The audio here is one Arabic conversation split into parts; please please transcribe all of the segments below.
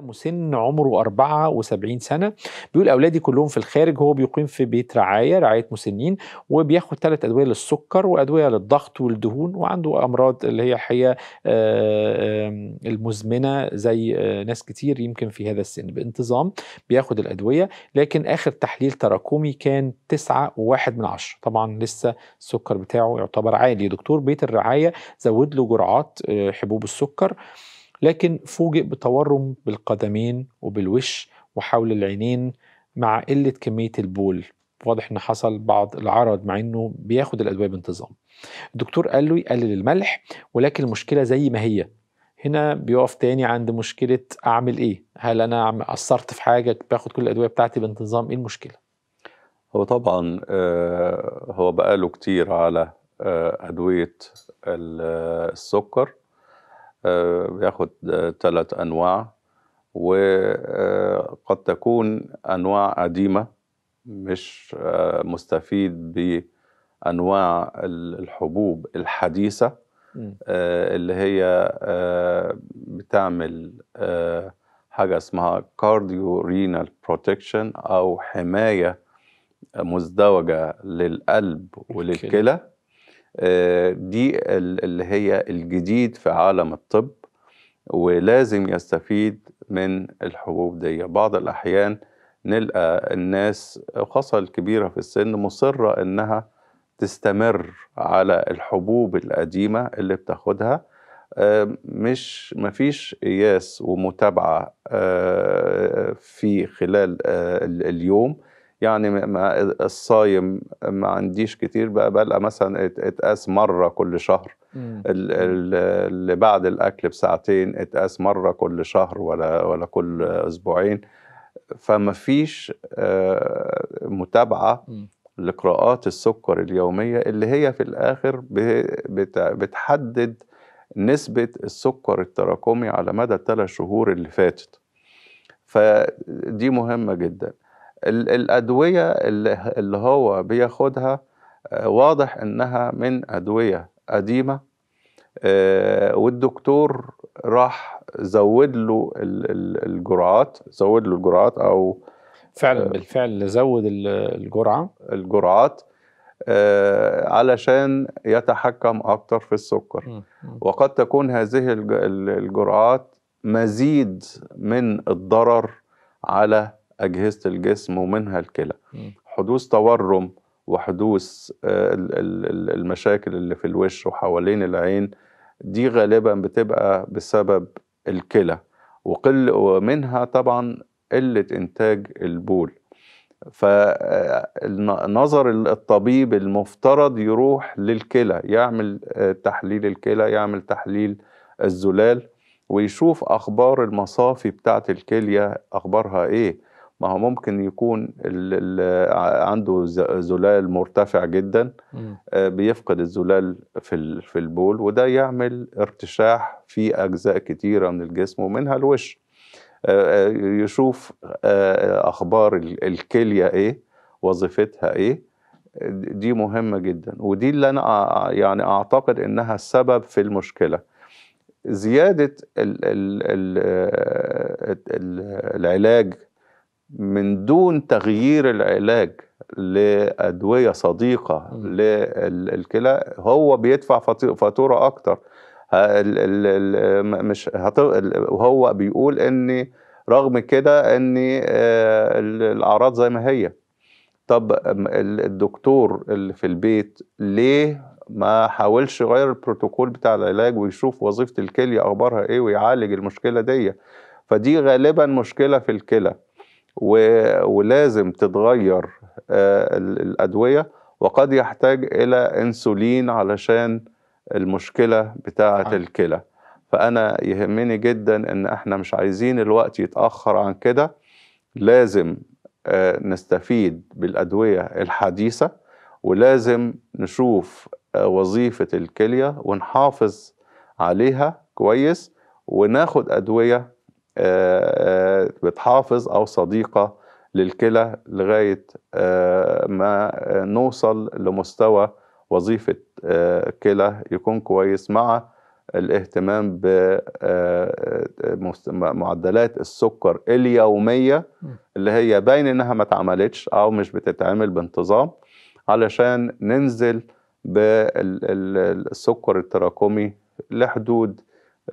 مسن عمره 74 سنة بيقول أولادي كلهم في الخارج هو بيقيم في بيت رعاية رعاية مسنين وبياخد ثلاث أدوية للسكر وأدوية للضغط والدهون وعنده أمراض اللي هي حياة آه، المزمنة زي آه، ناس كتير يمكن في هذا السن بانتظام بياخد الأدوية لكن آخر تحليل تراكمي كان 9.1 من عشرة طبعا لسه السكر بتاعه يعتبر عالي دكتور بيت الرعاية زود له جرعات آه، حبوب السكر لكن فوجئ بتورم بالقدمين وبالوش وحول العينين مع قلة كمية البول واضح ان حصل بعض العرض مع انه بياخد الادويه بانتظام الدكتور قال له يقلل الملح ولكن المشكله زي ما هي هنا بيقف تاني عند مشكله اعمل ايه هل انا قصرت في حاجه باخد كل الادويه بتاعتي بانتظام ايه المشكله هو طبعا آه، هو بقاله كتير على آه، ادويه آه، السكر بياخد آه، ثلاث آه، أنواع وقد آه، تكون أنواع قديمة مش مستفيد بأنواع الحبوب الحديثة اللي هي بتعمل حاجة اسمها كارديو رينال بروتكشن أو حماية مزدوجة للقلب وللكلى آه، دي اللي هي الجديد في عالم الطب ولازم يستفيد من الحبوب دي بعض الأحيان نلقى الناس خاصة الكبيرة في السن مصرة إنها تستمر على الحبوب القديمة اللي بتاخدها آه، مش مفيش قياس ومتابعة آه، في خلال اليوم يعني الصايم ما عنديش كتير بقى بلقى مثلا اتقاس مرة كل شهر اللي بعد الأكل بساعتين اتقاس مرة كل شهر ولا ولا كل أسبوعين فما فيش آه، متابعة لقراءات السكر اليومية اللي هي في الآخر بتحدد نسبة السكر التراكمي على مدى الثلاث شهور اللي فاتت فدي مهمة جداً الأدوية اللي هو بياخدها آه، واضح إنها من أدوية قديمة آه، والدكتور راح زود له الجرعات زود له الجرعات أو فعلا آه، بالفعل زود الجرعة الجرعات علشان يتحكم أكتر في السكر وقد تكون هذه الجرعات مزيد من الضرر على أجهزة الجسم ومنها الكلى حدوث تورم وحدوث آه، المشاكل اللي في الوش وحوالين العين دي غالبا بتبقى بسبب الكلى وقل ومنها طبعا قلة إنتاج البول فنظر آه، الطبيب المفترض يروح للكلى يعمل آه، تحليل الكلى يعمل تحليل الزلال ويشوف أخبار المصافي بتاعة الكلية أخبارها إيه ما هو ممكن يكون عنده زلال مرتفع جدا آه، بيفقد الزلال في في البول وده يعمل ارتشاح في اجزاء كتيره من الجسم ومنها الوش آه، آه، يشوف اخبار الكليه ايه وظيفتها ايه دي مهمه جدا ودي اللي انا يعني اعتقد انها السبب في المشكله زيادة الـ الـ الـ العلاج من دون تغيير العلاج لأدوية صديقة للكلى هو بيدفع فاتورة أكتر مش وهو بيقول إن رغم كده إن آه، الأعراض زي ما هي طب الدكتور اللي في البيت ليه ما حاولش يغير البروتوكول بتاع العلاج ويشوف وظيفة الكلية أخبارها إيه ويعالج المشكلة دي فدي غالبا مشكلة في الكلى ولازم تتغير آه، الادويه وقد يحتاج الى انسولين علشان المشكله بتاعه الكلى فانا يهمني جدا ان احنا مش عايزين الوقت يتاخر عن كده لازم آه، نستفيد بالادويه الحديثه ولازم نشوف آه، وظيفه الكليه ونحافظ عليها كويس وناخد ادويه آه، آه، بتحافظ او صديقه للكلى لغايه آه، ما نوصل لمستوى وظيفه كلى يكون كويس مع الاهتمام بمعدلات السكر اليوميه اللي هي باين انها ما اتعملتش او مش بتتعمل بانتظام علشان ننزل بالسكر التراكمي لحدود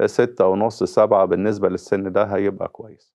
ستة ونص سبعة بالنسبة للسن ده هيبقى كويس